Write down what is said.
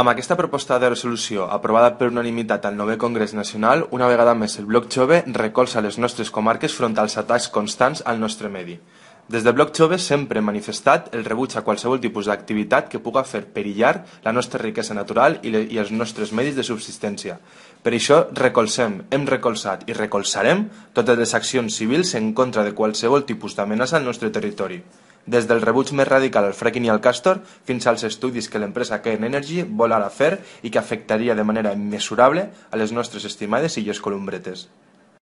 Amb aquesta proposta de resolució aprovada per unanimitat al novè Congrés Nacional, una vegada més el Bloc Jove recolza les nostres comarques front als atacs constants al nostre medi. Des del Bloc Jove sempre hem manifestat el rebuig a qualsevol tipus d'activitat que puga fer perillar la nostra riquesa natural i, i els nostres medis de subsistència. Per això recolzem, hem recolzat i recolzarem totes les accions civils en contra de qualsevol tipus d'amenaça al nostre territori des del rebuig més radical al fracking i al càstor fins als estudis que l'empresa Cairn Energy vol ara fer i que afectaria de manera immesurable a les nostres estimades Illes Columbretes.